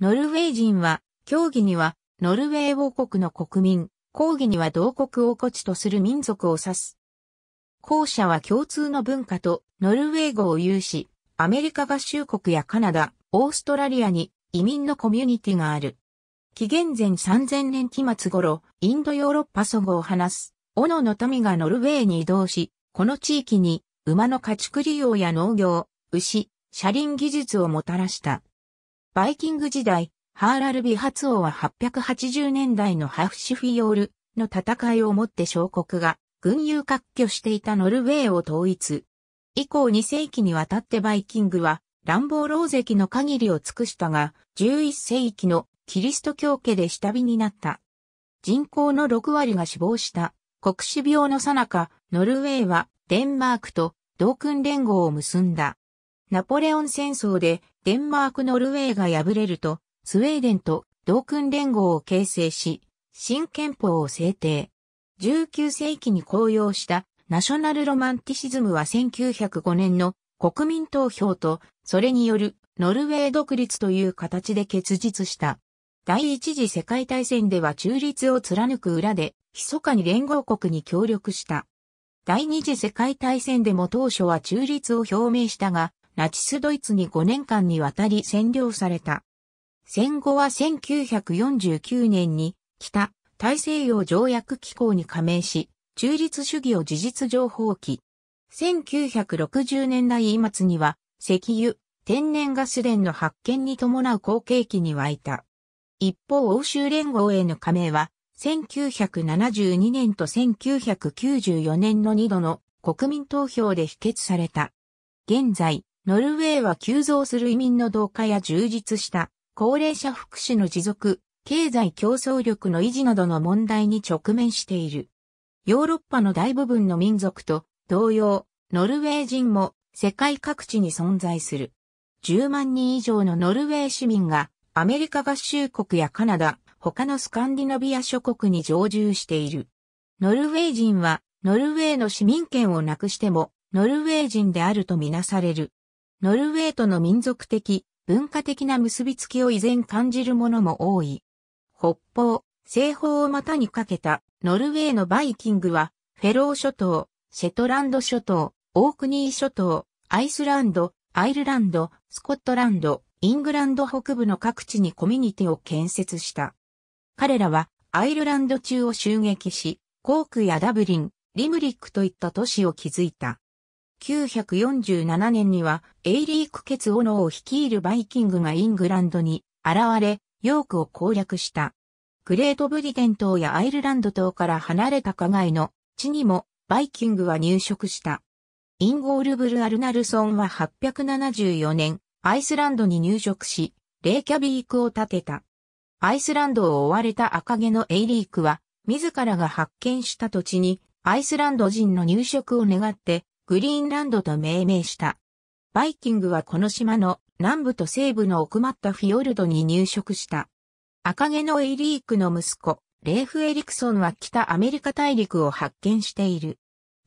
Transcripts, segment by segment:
ノルウェー人は、競技には、ノルウェー王国の国民、抗議には同国を国地とする民族を指す。後者は共通の文化とノルウェー語を有し、アメリカ合衆国やカナダ、オーストラリアに移民のコミュニティがある。紀元前3000年期末頃、インドヨーロッパ祖語を話す、斧の民がノルウェーに移動し、この地域に馬の家畜利用や農業、牛、車輪技術をもたらした。バイキング時代、ハーラルビ発王は880年代のハフシフィヨールの戦いをもって小国が軍友割拠していたノルウェーを統一。以降2世紀にわたってバイキングは乱暴老石の限りを尽くしたが、11世紀のキリスト教家で下火になった。人口の6割が死亡した国死病の最中、ノルウェーはデンマークと同訓連合を結んだ。ナポレオン戦争でデンマーク・ノルウェーが敗れると、スウェーデンと同訓連合を形成し、新憲法を制定。19世紀に公用したナショナルロマンティシズムは1905年の国民投票と、それによるノルウェー独立という形で結実した。第一次世界大戦では中立を貫く裏で、密かに連合国に協力した。第二次世界大戦でも当初は中立を表明したが、ナチスドイツに5年間にわたり占領された。戦後は1949年に北大西洋条約機構に加盟し、中立主義を事実上放棄。1960年代末には石油、天然ガス田の発見に伴う好景気に沸いた。一方欧州連合への加盟は、1972年と1994年の2度の国民投票で否決された。現在、ノルウェーは急増する移民の同化や充実した高齢者福祉の持続、経済競争力の維持などの問題に直面している。ヨーロッパの大部分の民族と同様、ノルウェー人も世界各地に存在する。10万人以上のノルウェー市民がアメリカ合衆国やカナダ、他のスカンディナビア諸国に常住している。ノルウェー人はノルウェーの市民権をなくしてもノルウェー人であるとみなされる。ノルウェーとの民族的、文化的な結びつきを依然感じるものも多い。北方、西方を股にかけたノルウェーのバイキングは、フェロー諸島、シェトランド諸島、オークニー諸島、アイスランド、アイルランド、スコットランド、イングランド北部の各地にコミュニティを建設した。彼らはアイルランド中を襲撃し、コークやダブリン、リムリックといった都市を築いた。9 4 7年には、エイリー・クケツ・オノを率いるバイキングがイングランドに現れ、ヨークを攻略した。グレートブリテン島やアイルランド島から離れた加害の地にもバイキングは入植した。インゴールブル・アルナルソンは874年、アイスランドに入植し、レイキャビークを建てた。アイスランドを追われた赤毛のエイリークは、自らが発見した土地に、アイスランド人の入植を願って、グリーンランドと命名した。バイキングはこの島の南部と西部の奥まったフィヨルドに入植した。赤毛のエリークの息子、レーフ・エリクソンは北アメリカ大陸を発見している。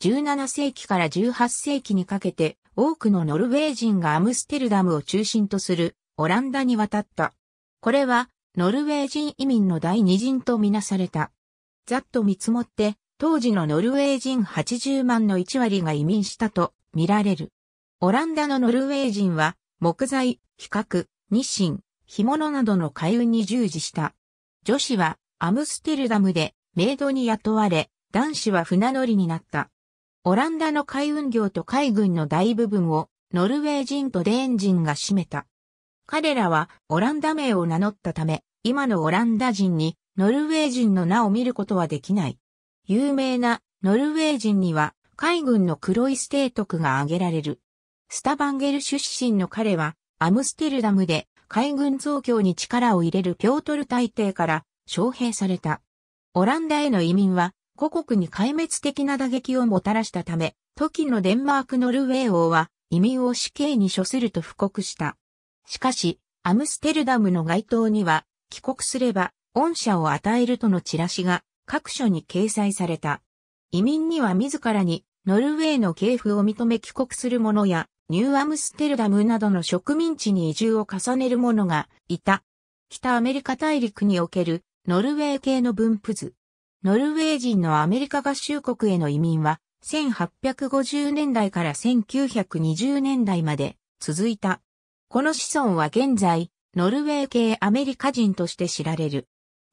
17世紀から18世紀にかけて多くのノルウェー人がアムステルダムを中心とするオランダに渡った。これはノルウェー人移民の第二人とみなされた。ざっと見積もって当時のノルウェー人80万の1割が移民したと見られる。オランダのノルウェー人は木材、比較、日清、干物などの海運に従事した。女子はアムステルダムでメイドに雇われ、男子は船乗りになった。オランダの海運業と海軍の大部分をノルウェー人とデーン人が占めた。彼らはオランダ名を名乗ったため、今のオランダ人にノルウェー人の名を見ることはできない。有名なノルウェー人には海軍の黒いステークが挙げられる。スタバンゲル出身の彼はアムステルダムで海軍増強に力を入れるピョートル大帝から招聘された。オランダへの移民は故国に壊滅的な打撃をもたらしたため、時のデンマークノルウェー王は移民を死刑に処すると布告した。しかし、アムステルダムの街頭には帰国すれば恩赦を与えるとのチラシが各所に掲載された。移民には自らにノルウェーの系譜を認め帰国する者や、ニューアムステルダムなどの植民地に移住を重ねる者がいた。北アメリカ大陸におけるノルウェー系の分布図。ノルウェー人のアメリカ合衆国への移民は、1850年代から1920年代まで続いた。この子孫は現在、ノルウェー系アメリカ人として知られる。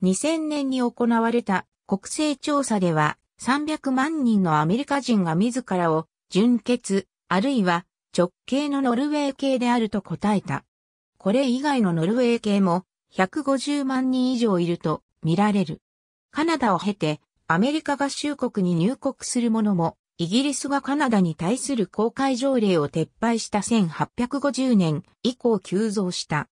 2000年に行われた国勢調査では300万人のアメリカ人が自らを純血、あるいは直系のノルウェー系であると答えた。これ以外のノルウェー系も150万人以上いると見られる。カナダを経てアメリカ合衆国に入国する者もイギリスがカナダに対する公開条例を撤廃した1850年以降急増した。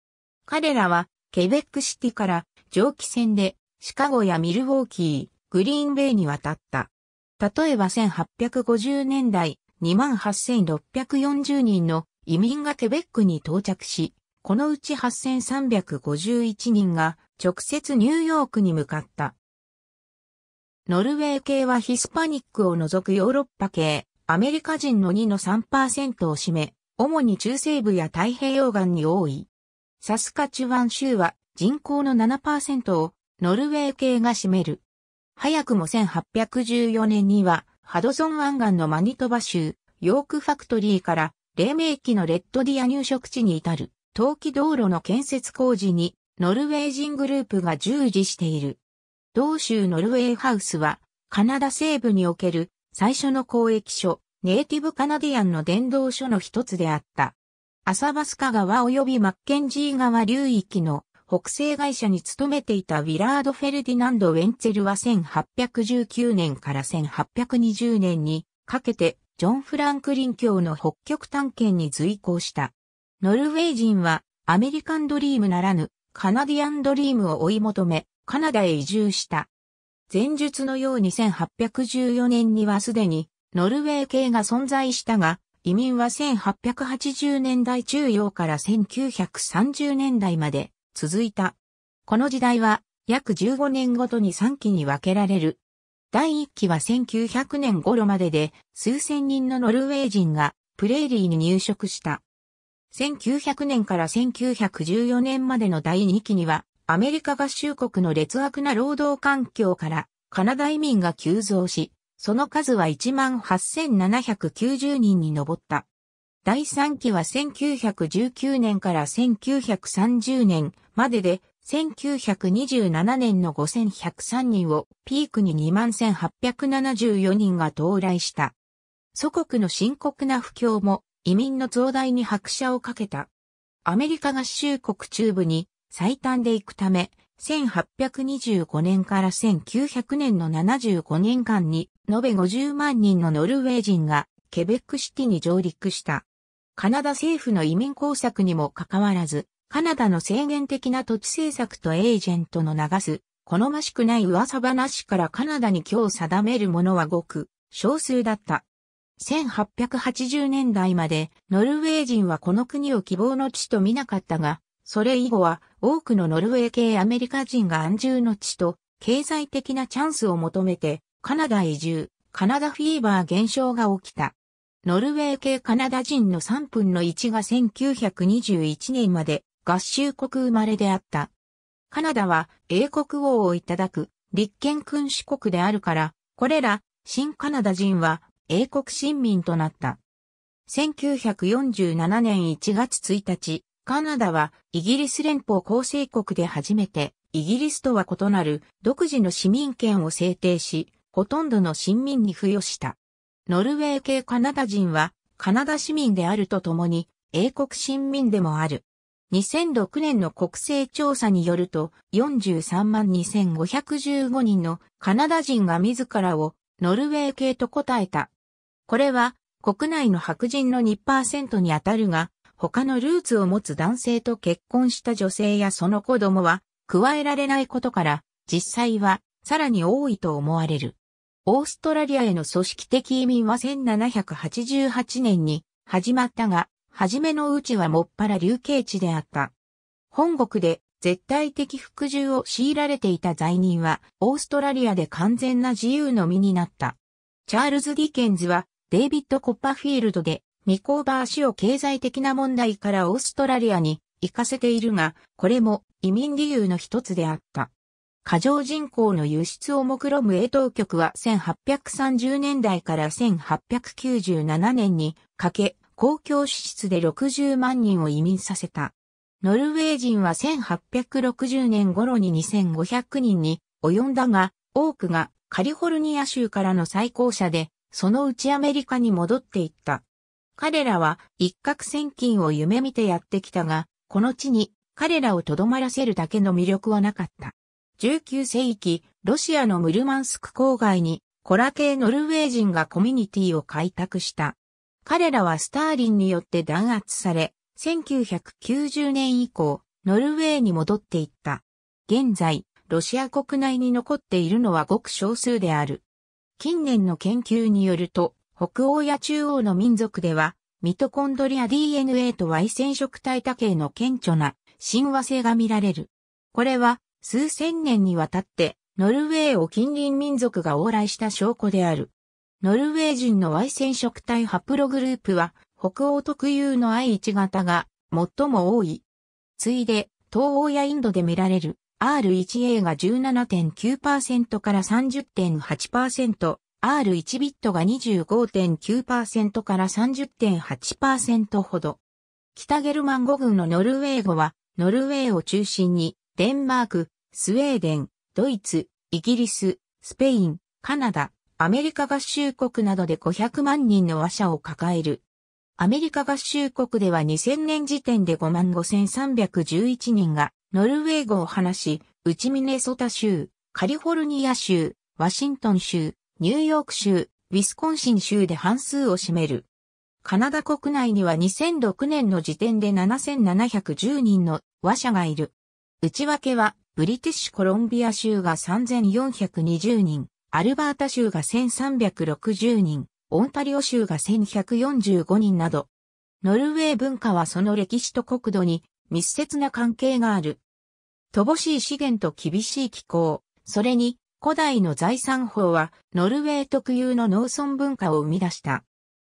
彼らはケベックシティから蒸気船でシカゴやミルウォーキー、グリーンベイに渡った。例えば1850年代、28,640人の移民がケベックに到着し、このうち8,351人が直接ニューヨークに向かった。ノルウェー系はヒスパニックを除くヨーロッパ系、アメリカ人の2の3%を占め、主に中西部や太平洋岸に多い。サスカチュワン州は人口の7%をノルウェー系が占める。早くも1814年には、ハドソン湾岸のマニトバ州、ヨークファクトリーから、黎明期のレッドディア入植地に至る、冬季道路の建設工事に、ノルウェー人グループが従事している。同州ノルウェーハウスは、カナダ西部における最初の交易所、ネイティブカナディアンの伝道所の一つであった。アサバスカ川及びマッケンジー川流域の国政会社に勤めていたウィラード・フェルディナンド・ウェンツェルは1819年から1820年にかけてジョン・フランクリン卿の北極探検に随行した。ノルウェー人はアメリカンドリームならぬカナディアンドリームを追い求めカナダへ移住した。前述のように1814年にはすでにノルウェー系が存在したが、移民は1880年代中央から1930年代まで続いた。この時代は約15年ごとに3期に分けられる。第1期は1900年頃までで数千人のノルウェー人がプレーリーに入植した。1900年から1914年までの第2期にはアメリカ合衆国の劣悪な労働環境からカナダ移民が急増し、その数は18,790人に上った。第3期は1919年から1930年までで、1927年の5103人をピークに21,874人が到来した。祖国の深刻な不況も移民の増大に拍車をかけた。アメリカ合衆国中部に最短で行くため、1825年から1900年の75年間に延べ50万人のノルウェー人がケベックシティに上陸した。カナダ政府の移民工作にもかかわらず、カナダの制限的な土地政策とエージェントの流す、好ましくない噂話からカナダに今日定めるものはごく少数だった。1880年代までノルウェー人はこの国を希望の地と見なかったが、それ以後は多くのノルウェー系アメリカ人が安住の地と経済的なチャンスを求めてカナダ移住、カナダフィーバー現象が起きた。ノルウェー系カナダ人の3分の1が1921年まで合衆国生まれであった。カナダは英国王をいただく立憲君主国であるから、これら新カナダ人は英国新民となった。1947年1月1日、カナダはイギリス連邦構成国で初めてイギリスとは異なる独自の市民権を制定し、ほとんどの新民に付与した。ノルウェー系カナダ人は、カナダ市民であるとともに、英国新民でもある。2006年の国勢調査によると、432,515人のカナダ人が自らをノルウェー系と答えた。これは、国内の白人の2%に当たるが、他のルーツを持つ男性と結婚した女性やその子供は、加えられないことから、実際は、さらに多いと思われる。オーストラリアへの組織的移民は1788年に始まったが、初めのうちはもっぱら流刑地であった。本国で絶対的服従を強いられていた罪人は、オーストラリアで完全な自由の身になった。チャールズ・ディケンズは、デイビッド・コッパフィールドで、ミコーバー氏を経済的な問題からオーストラリアに行かせているが、これも移民理由の一つであった。過剰人口の輸出を目論む江東局は1830年代から1897年にかけ、公共支出で60万人を移民させた。ノルウェー人は1860年頃に2500人に及んだが、多くがカリフォルニア州からの再高者で、そのうちアメリカに戻っていった。彼らは一攫千金を夢見てやってきたが、この地に彼らを留まらせるだけの魅力はなかった。19世紀、ロシアのムルマンスク郊外に、コラ系ノルウェー人がコミュニティを開拓した。彼らはスターリンによって弾圧され、1990年以降、ノルウェーに戻っていった。現在、ロシア国内に残っているのはごく少数である。近年の研究によると、北欧や中央の民族では、ミトコンドリア DNA と Y 染色体多形の顕著な神話性が見られる。これは数千年にわたって、ノルウェーを近隣民族が往来した証拠である。ノルウェー人の Y 染色体ハプログループは、北欧特有の I1 型が最も多い。ついで、東欧やインドで見られる R1A が17.9%から30.8%、R1 ビットが25.9%から30.8%ほど。北ゲルマン語群のノルウェー語は、ノルウェーを中心に、デンマーク、スウェーデン、ドイツ、イギリス、スペイン、カナダ、アメリカ合衆国などで500万人の和者を抱える。アメリカ合衆国では2000年時点で55,311人がノルウェー語を話し、内ミネソタ州、カリフォルニア州、ワシントン州、ニューヨーク州、ウィスコンシン州で半数を占める。カナダ国内には2006年の時点で7710人の和者がいる。内訳はブリティッシュコロンビア州が3420人、アルバータ州が1360人、オンタリオ州が1145人など、ノルウェー文化はその歴史と国土に密接な関係がある。乏しい資源と厳しい気候、それに古代の財産法はノルウェー特有の農村文化を生み出した。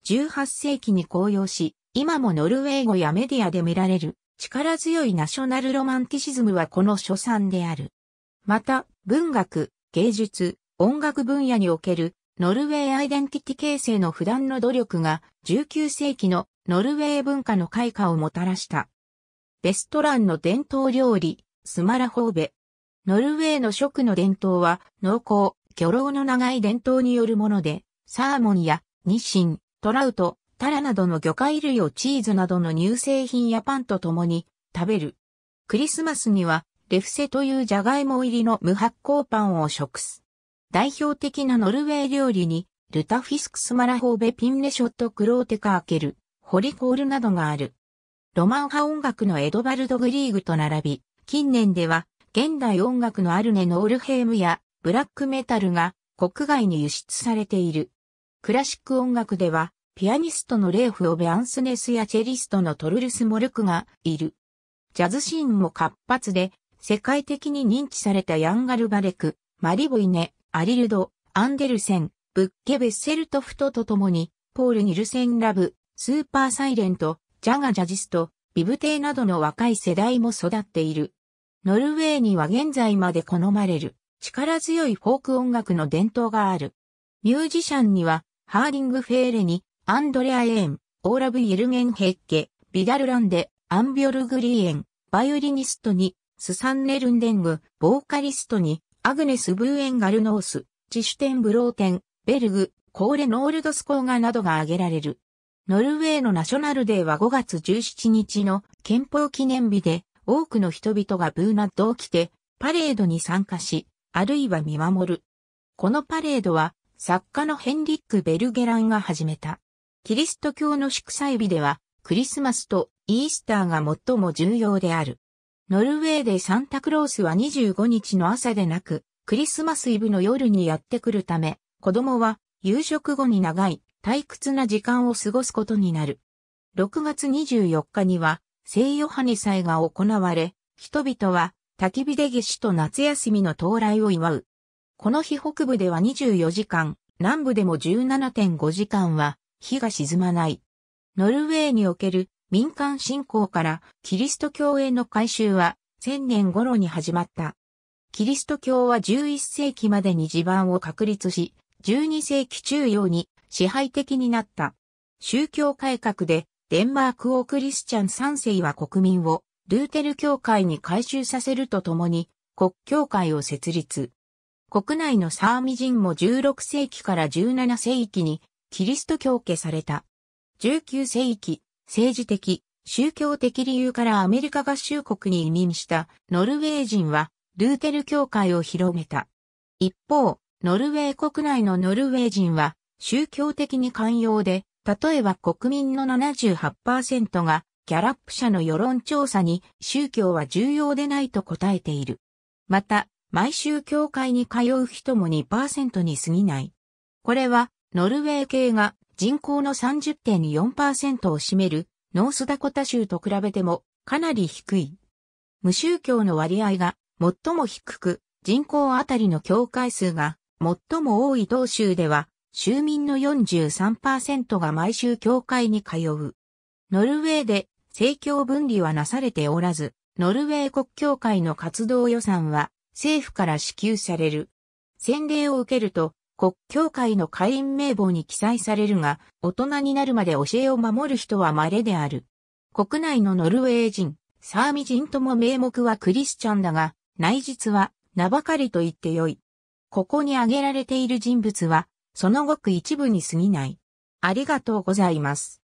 18世紀に紅葉し、今もノルウェー語やメディアで見られる力強いナショナルロマンティシズムはこの所産である。また、文学、芸術、音楽分野におけるノルウェーアイデンティティ形成の普段の努力が19世紀のノルウェー文化の開花をもたらした。ベストランの伝統料理、スマラホーベ。ノルウェーの食の伝統は濃厚、魚老の長い伝統によるもので、サーモンやニシン、トラウト、タラなどの魚介類をチーズなどの乳製品やパンと共に食べる。クリスマスにはレフセというジャガイモ入りの無発酵パンを食す。代表的なノルウェー料理にルタフィスクスマラホーベピンレショットクローテカーケル、ホリコールなどがある。ロマン派音楽のエドバルド・グリーグと並び、近年では現代音楽のアルネ・ノールヘームやブラックメタルが国外に輸出されている。クラシック音楽ではピアニストのレーフ・オベ・アンスネスやチェリストのトルルス・モルクがいる。ジャズシーンも活発で、世界的に認知されたヤンガルバレク、マリボイネ、アリルド、アンデルセン、ブッケ・ベッセルトフトと共に、ポール・ニルセン・ラブ、スーパー・サイレント、ジャガ・ジャジスト、ビブテイなどの若い世代も育っている。ノルウェーには現在まで好まれる、力強いフォーク音楽の伝統がある。ミュージシャンには、ハーリング・フェーレに、アンドレア・エーン、オーラブ・イルゲン・ヘッケ、ビダル・ランデ、アンビョルグリエン、バイオリニストに、スサンネ・ルンデング、ボーカリストに、アグネス・ブーエン・ガルノース、チシュテン・ブローテン、ベルグ、コーレ・ノールド・スコーガなどが挙げられる。ノルウェーのナショナルデーは5月17日の憲法記念日で、多くの人々がブーナッドを着て、パレードに参加し、あるいは見守る。このパレードは、作家のヘンリック・ベルゲランが始めた。キリスト教の祝祭日では、クリスマスとイースターが最も重要である。ノルウェーでサンタクロースは25日の朝でなく、クリスマスイブの夜にやってくるため、子供は夕食後に長い退屈な時間を過ごすことになる。6月24日には、聖ヨハネ祭が行われ、人々は焚き火で夏至と夏休みの到来を祝う。この日北部では24時間、南部でも17.5時間は火が沈まない。ノルウェーにおける民間信仰からキリスト教への改修は1000年頃に始まった。キリスト教は11世紀までに地盤を確立し、12世紀中央に支配的になった。宗教改革でデンマーク王クリスチャン3世は国民をルーテル教会に改修させるとともに国教会を設立。国内のサーミ人も16世紀から17世紀にキリスト教化された。19世紀、政治的、宗教的理由からアメリカ合衆国に移民したノルウェー人は、ルーテル教会を広めた。一方、ノルウェー国内のノルウェー人は、宗教的に寛容で、例えば国民の78%が、ギャラップ社の世論調査に、宗教は重要でないと答えている。また、毎週教会に通う人も2%に過ぎない。これは、ノルウェー系が人口の30.4%を占めるノースダコタ州と比べてもかなり低い。無宗教の割合が最も低く、人口あたりの教会数が最も多い同州では、州民の43%が毎週教会に通う。ノルウェーで政教分離はなされておらず、ノルウェー国教会の活動予算は政府から支給される。洗礼を受けると国教会の会員名簿に記載されるが、大人になるまで教えを守る人は稀である。国内のノルウェー人、サーミ人とも名目はクリスチャンだが、内実は名ばかりと言ってよい。ここに挙げられている人物は、そのごく一部に過ぎない。ありがとうございます。